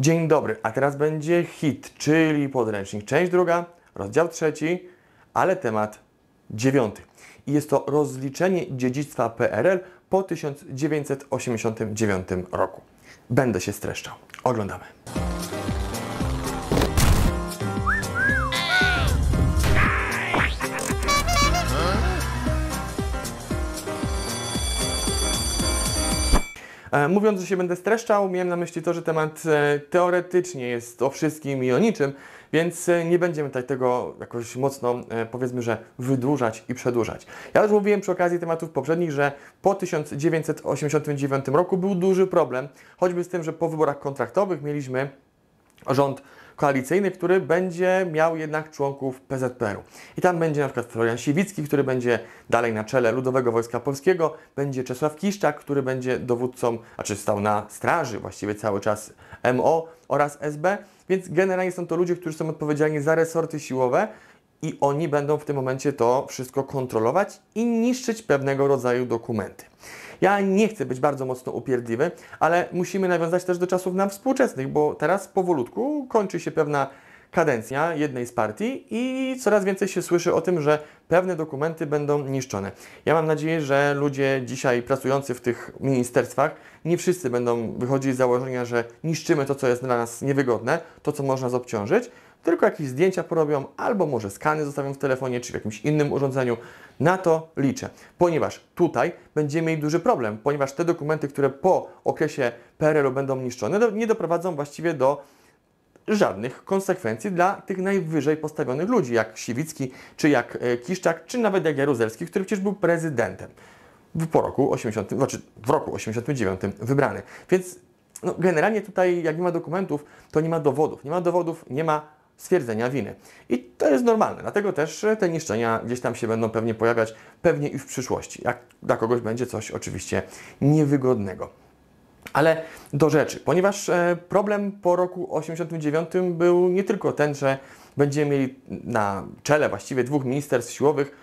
Dzień dobry, a teraz będzie hit, czyli podręcznik. Część druga, rozdział trzeci, ale temat dziewiąty. I jest to rozliczenie dziedzictwa PRL po 1989 roku. Będę się streszczał. Oglądamy. E, mówiąc, że się będę streszczał, miałem na myśli to, że temat e, teoretycznie jest o wszystkim i o niczym, więc e, nie będziemy tutaj tego jakoś mocno, powiedzmy, że wydłużać i przedłużać. Ja już mówiłem przy okazji tematów poprzednich, że po 1989 roku był duży problem, choćby z tym, że po wyborach kontraktowych mieliśmy rząd koalicyjny, który będzie miał jednak członków PZPR-u. I tam będzie na przykład Florian Siwicki, który będzie dalej na czele Ludowego Wojska Polskiego, będzie Czesław Kiszczak, który będzie dowódcą, a czy stał na straży właściwie cały czas MO oraz SB, więc generalnie są to ludzie, którzy są odpowiedzialni za resorty siłowe i oni będą w tym momencie to wszystko kontrolować i niszczyć pewnego rodzaju dokumenty. Ja nie chcę być bardzo mocno upierdliwy, ale musimy nawiązać też do czasów nam współczesnych, bo teraz powolutku kończy się pewna kadencja jednej z partii i coraz więcej się słyszy o tym, że pewne dokumenty będą niszczone. Ja mam nadzieję, że ludzie dzisiaj pracujący w tych ministerstwach, nie wszyscy będą wychodzić z założenia, że niszczymy to, co jest dla nas niewygodne, to, co można zobciążyć, tylko jakieś zdjęcia porobią, albo może skany zostawią w telefonie czy w jakimś innym urządzeniu. Na to liczę, ponieważ tutaj będziemy mieli duży problem, ponieważ te dokumenty, które po okresie PRL-u będą niszczone, nie doprowadzą właściwie do żadnych konsekwencji dla tych najwyżej postawionych ludzi, jak Siwicki, czy jak e, Kiszczak, czy nawet jak Jaruzelski, który przecież był prezydentem w, po roku 80, znaczy w roku 89 wybrany. Więc no, generalnie tutaj, jak nie ma dokumentów, to nie ma dowodów. Nie ma dowodów, nie ma stwierdzenia winy. I to jest normalne, dlatego też e, te niszczenia gdzieś tam się będą pewnie pojawiać, pewnie i w przyszłości, jak dla kogoś będzie coś oczywiście niewygodnego. Ale do rzeczy, ponieważ e, problem po roku 89 był nie tylko ten, że będziemy mieli na czele właściwie dwóch ministerstw siłowych,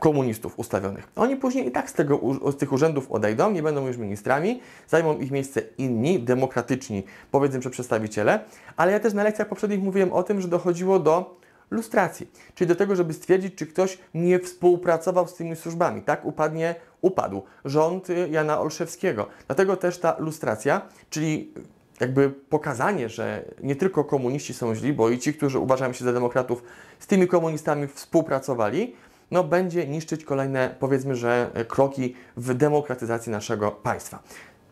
komunistów ustawionych. Oni później i tak z, tego, z tych urzędów odejdą, nie będą już ministrami, zajmą ich miejsce inni, demokratyczni, powiedzmy, że przedstawiciele, ale ja też na lekcjach poprzednich mówiłem o tym, że dochodziło do lustracji, czyli do tego, żeby stwierdzić, czy ktoś nie współpracował z tymi służbami. Tak upadnie, upadł rząd y, Jana Olszewskiego. Dlatego też ta lustracja, czyli jakby pokazanie, że nie tylko komuniści są źli, bo i ci, którzy uważają się za demokratów, z tymi komunistami współpracowali, no, będzie niszczyć kolejne, powiedzmy, że e, kroki w demokratyzacji naszego państwa.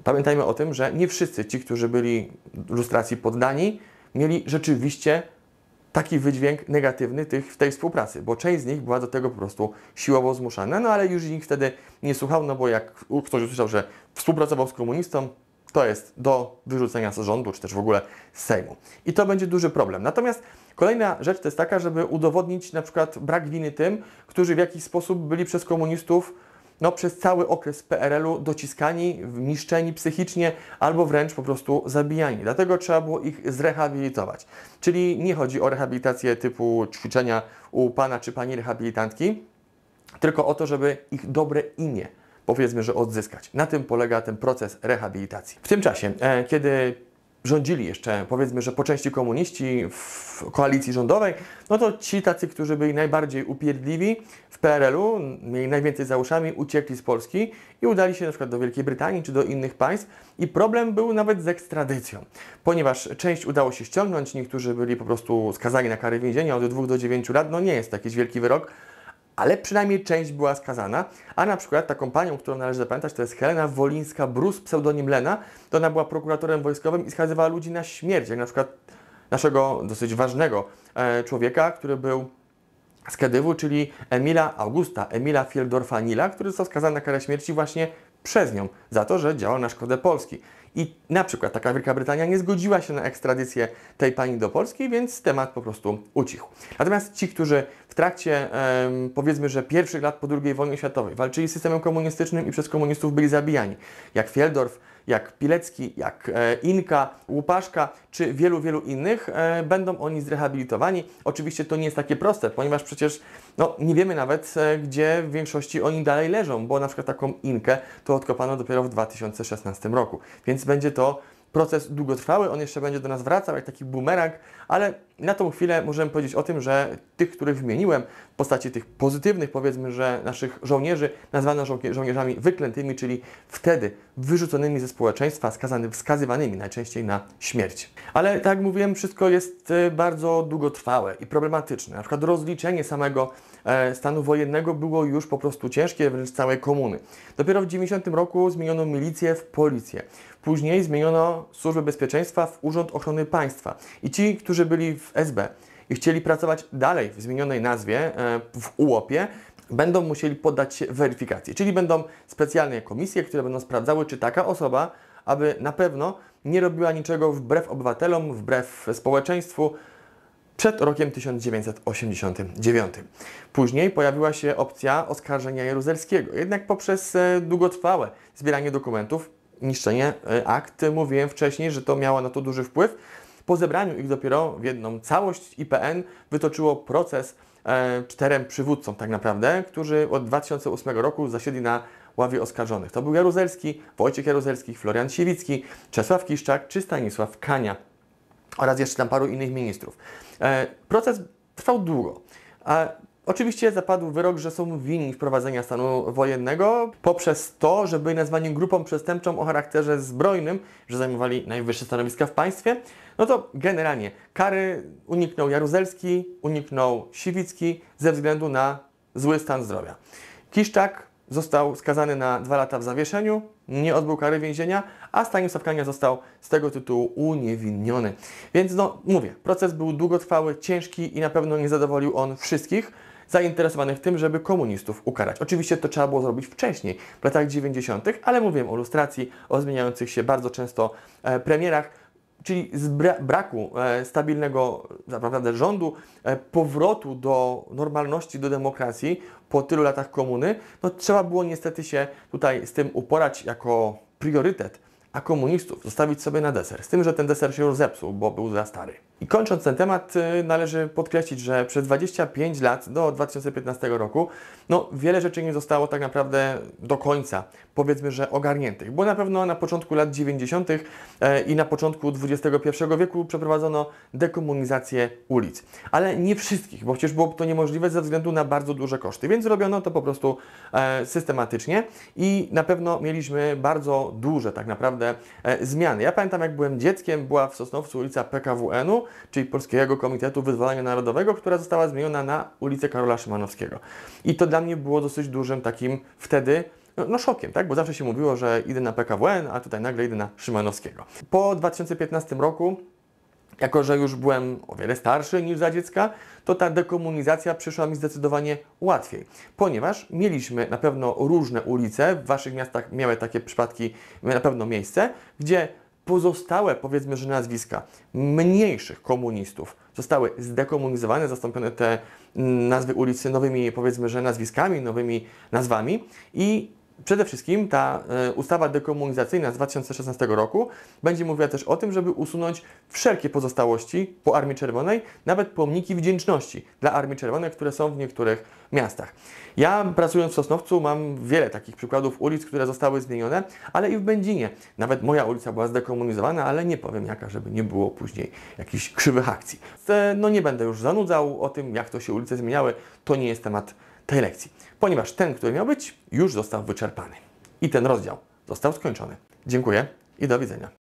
Pamiętajmy o tym, że nie wszyscy ci, którzy byli lustracji poddani, mieli rzeczywiście taki wydźwięk negatywny tych, w tej współpracy, bo część z nich była do tego po prostu siłowo zmuszana, no ale już nikt wtedy nie słuchał, no bo jak ktoś usłyszał, że współpracował z komunistą, to jest do wyrzucenia z rządu, czy też w ogóle z Sejmu. I to będzie duży problem. Natomiast kolejna rzecz to jest taka, żeby udowodnić na przykład brak winy tym, którzy w jakiś sposób byli przez komunistów no, przez cały okres PRL-u dociskani, niszczeni psychicznie albo wręcz po prostu zabijani. Dlatego trzeba było ich zrehabilitować. Czyli nie chodzi o rehabilitację typu ćwiczenia u pana czy pani rehabilitantki, tylko o to, żeby ich dobre imię powiedzmy, że odzyskać. Na tym polega ten proces rehabilitacji. W tym czasie, e, kiedy rządzili jeszcze, powiedzmy, że po części komuniści w koalicji rządowej, no to ci tacy, którzy byli najbardziej upierdliwi w PRL-u, mieli najwięcej za uszami, uciekli z Polski i udali się na przykład do Wielkiej Brytanii czy do innych państw i problem był nawet z ekstradycją, ponieważ część udało się ściągnąć, niektórzy byli po prostu skazani na karę więzienia od 2 do 9 lat, no nie jest to jakiś wielki wyrok, ale przynajmniej część była skazana, a na przykład taką panią, którą należy zapamiętać, to jest Helena Wolińska-Brus, pseudonim Lena, to ona była prokuratorem wojskowym i skazywała ludzi na śmierć, jak na przykład naszego dosyć ważnego e, człowieka, który był z Kedywu, czyli Emila Augusta, Emila Fieldorfa-Nila, który został skazany na karę śmierci właśnie przez nią za to, że działał na szkodę Polski. I na przykład taka Wielka Brytania nie zgodziła się na ekstradycję tej pani do Polski, więc temat po prostu ucichł. Natomiast ci, którzy w trakcie powiedzmy, że pierwszych lat po II wojnie światowej walczyli z systemem komunistycznym i przez komunistów byli zabijani. Jak Fieldorf, jak Pilecki, jak e, Inka, Łupaszka czy wielu, wielu innych, e, będą oni zrehabilitowani. Oczywiście to nie jest takie proste, ponieważ przecież no, nie wiemy nawet, e, gdzie w większości oni dalej leżą, bo na przykład taką Inkę to odkopano dopiero w 2016 roku, więc będzie to proces długotrwały, on jeszcze będzie do nas wracał jak taki bumerang, ale na tą chwilę możemy powiedzieć o tym, że tych, których wymieniłem, postaci tych pozytywnych, powiedzmy, że naszych żołnierzy nazwano żołnierzami wyklętymi, czyli wtedy wyrzuconymi ze społeczeństwa, skazany, skazywanymi najczęściej na śmierć. Ale tak jak mówiłem, wszystko jest e, bardzo długotrwałe i problematyczne. Na przykład rozliczenie samego e, stanu wojennego było już po prostu ciężkie, wręcz całej komuny. Dopiero w 90 roku zmieniono milicję w policję. Później zmieniono służbę bezpieczeństwa w Urząd Ochrony Państwa. I ci, którzy byli w SB, i chcieli pracować dalej w zmienionej nazwie e, w UOP-ie, będą musieli poddać się weryfikacji. Czyli będą specjalne komisje, które będą sprawdzały, czy taka osoba, aby na pewno nie robiła niczego wbrew obywatelom, wbrew społeczeństwu, przed rokiem 1989. Później pojawiła się opcja oskarżenia Jaruzelskiego, jednak poprzez e, długotrwałe zbieranie dokumentów, niszczenie e, akt, mówiłem wcześniej, że to miało na to duży wpływ, po zebraniu ich dopiero w jedną całość IPN wytoczyło proces e, czterem przywódcom tak naprawdę, którzy od 2008 roku zasiedli na ławie oskarżonych. To był Jaruzelski, Wojciech Jaruzelski, Florian Siewicki, Czesław Kiszczak czy Stanisław Kania oraz jeszcze tam paru innych ministrów. E, proces trwał długo. A Oczywiście zapadł wyrok, że są winni wprowadzenia stanu wojennego poprzez to, że byli nazwani grupą przestępczą o charakterze zbrojnym, że zajmowali najwyższe stanowiska w państwie. No to generalnie kary uniknął Jaruzelski, uniknął Siwicki ze względu na zły stan zdrowia. Kiszczak został skazany na dwa lata w zawieszeniu, nie odbył kary więzienia, a Stanisław Kania został z tego tytułu uniewinniony. Więc no mówię, proces był długotrwały, ciężki i na pewno nie zadowolił on wszystkich zainteresowanych tym, żeby komunistów ukarać. Oczywiście to trzeba było zrobić wcześniej, w latach 90., ale mówiłem o lustracji, o zmieniających się bardzo często e, premierach czyli z braku e, stabilnego tak naprawdę rządu, e, powrotu do normalności, do demokracji po tylu latach komuny, no trzeba było niestety się tutaj z tym uporać jako priorytet a komunistów zostawić sobie na deser. Z tym, że ten deser się już zepsuł, bo był za stary. I kończąc ten temat, y, należy podkreślić, że przez 25 lat do 2015 roku, no wiele rzeczy nie zostało tak naprawdę do końca, powiedzmy, że ogarniętych, bo na pewno na początku lat 90. E, i na początku XXI wieku przeprowadzono dekomunizację ulic. Ale nie wszystkich, bo przecież byłoby to niemożliwe ze względu na bardzo duże koszty, więc zrobiono to po prostu e, systematycznie i na pewno mieliśmy bardzo duże tak naprawdę naprawdę e, zmiany. Ja pamiętam, jak byłem dzieckiem, była w Sosnowcu ulica PKWN-u, czyli Polskiego Komitetu Wyzwolenia Narodowego, która została zmieniona na ulicę Karola Szymanowskiego. I to dla mnie było dosyć dużym takim wtedy no, no szokiem, tak? Bo zawsze się mówiło, że idę na PKWN, a tutaj nagle idę na Szymanowskiego. Po 2015 roku jako, że już byłem o wiele starszy niż za dziecka, to ta dekomunizacja przyszła mi zdecydowanie łatwiej, ponieważ mieliśmy na pewno różne ulice, w Waszych miastach miały takie przypadki na pewno miejsce, gdzie pozostałe, powiedzmy, że nazwiska mniejszych komunistów zostały zdekomunizowane, zastąpione te mm, nazwy ulicy nowymi, powiedzmy, że nazwiskami, nowymi nazwami i Przede wszystkim ta e, ustawa dekomunizacyjna z 2016 roku będzie mówiła też o tym, żeby usunąć wszelkie pozostałości po Armii Czerwonej, nawet pomniki wdzięczności dla Armii Czerwonej, które są w niektórych miastach. Ja pracując w Sosnowcu mam wiele takich przykładów ulic, które zostały zmienione, ale i w Będzinie. Nawet moja ulica była zdekomunizowana, ale nie powiem jaka, żeby nie było później jakichś krzywych akcji. E, no nie będę już zanudzał o tym, jak to się ulice zmieniały. To nie jest temat tej lekcji, ponieważ ten, który miał być, już został wyczerpany. I ten rozdział został skończony. Dziękuję i do widzenia.